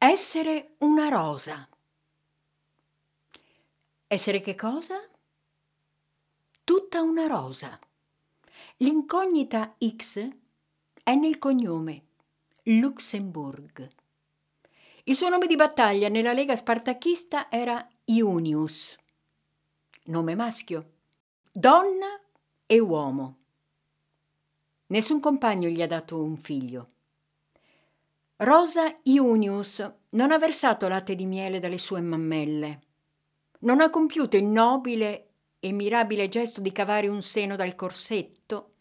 Essere una rosa. Essere che cosa? Tutta una rosa. L'incognita X è nel cognome Luxembourg. Il suo nome di battaglia nella Lega Spartachista era Iunius, nome maschio, donna e uomo. Nessun compagno gli ha dato un figlio. Rosa Junius non ha versato latte di miele dalle sue mammelle, non ha compiuto il nobile e mirabile gesto di cavare un seno dal corsetto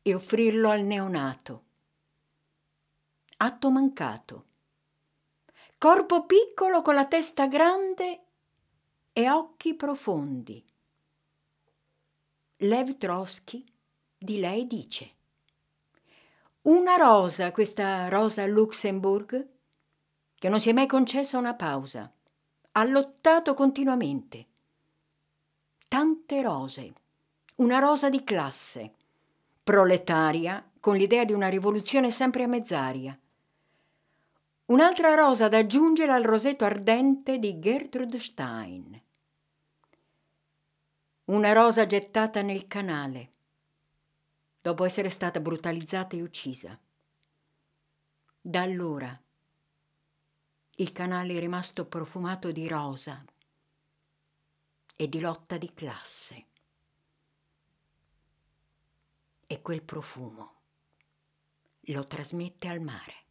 e offrirlo al neonato. Atto mancato. Corpo piccolo con la testa grande e occhi profondi. Lev Trotsky di lei dice una rosa, questa rosa Luxemburg, che non si è mai concessa una pausa. Ha lottato continuamente. Tante rose. Una rosa di classe, proletaria, con l'idea di una rivoluzione sempre a mezz'aria. Un'altra rosa da aggiungere al rosetto ardente di Gertrude Stein. Una rosa gettata nel canale dopo essere stata brutalizzata e uccisa. Da allora il canale è rimasto profumato di rosa e di lotta di classe. E quel profumo lo trasmette al mare.